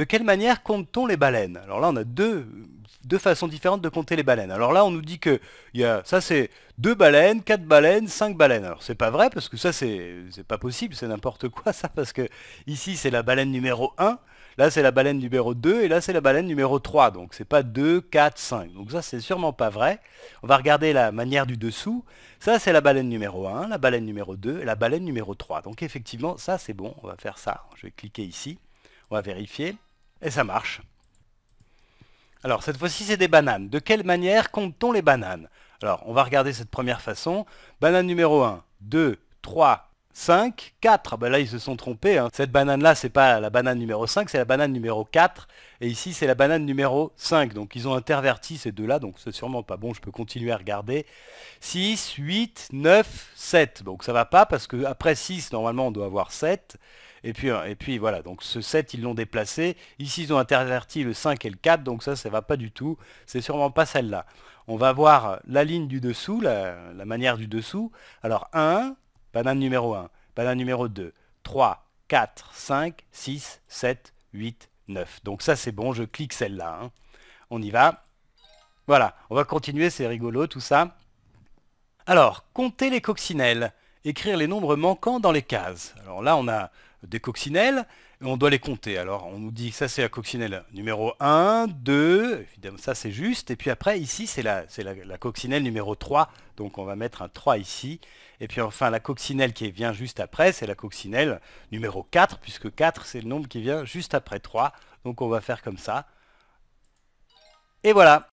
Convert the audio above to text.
De quelle manière compte-t-on les baleines Alors là, on a deux, deux, façons différentes de compter les baleines. Alors là, on nous dit que y ça c'est deux baleines, quatre baleines, cinq baleines. Alors c'est pas vrai parce que ça c'est pas possible, c'est n'importe quoi ça parce que ici c'est la baleine numéro 1, là c'est la baleine numéro 2 et là c'est la baleine numéro 3. Donc c'est pas 2, 4, 5. Donc ça c'est sûrement pas vrai. On va regarder la manière du dessous. Ça c'est la baleine numéro 1, la baleine numéro 2 et la baleine numéro 3. Donc effectivement, ça c'est bon, on va faire ça. Je vais cliquer ici. On va vérifier. Et ça marche. Alors, cette fois-ci, c'est des bananes. De quelle manière compte-t-on les bananes Alors, on va regarder cette première façon. Banane numéro 1, 2, 3, 5, 4. Ben là, ils se sont trompés. Hein. Cette banane-là, c'est pas la banane numéro 5, c'est la banane numéro 4. Et ici, c'est la banane numéro 5. Donc, ils ont interverti ces deux-là. Donc, c'est sûrement pas bon. Je peux continuer à regarder. 6, 8, 9, 7. Donc, ça va pas parce qu'après 6, normalement, on doit avoir 7. Et puis, et puis voilà, donc ce 7, ils l'ont déplacé. Ici, ils ont interverti le 5 et le 4, donc ça, ça va pas du tout. C'est sûrement pas celle-là. On va voir la ligne du dessous, la manière du dessous. Alors 1, Banane numéro 1, banane numéro 2, 3, 4, 5, 6, 7, 8, 9. Donc ça c'est bon, je clique celle-là. Hein. On y va. Voilà, on va continuer, c'est rigolo tout ça. Alors, comptez les coccinelles écrire les nombres manquants dans les cases. Alors là, on a des coccinelles, et on doit les compter. Alors on nous dit, ça c'est la coccinelle numéro 1, 2, évidemment ça c'est juste, et puis après ici c'est la, la, coccinelle numéro 3, donc on va mettre un 3 ici, et puis enfin la coccinelle qui vient juste après, c'est la coccinelle numéro 4, puisque 4 c'est le nombre qui vient juste après 3, donc on va faire comme ça. Et voilà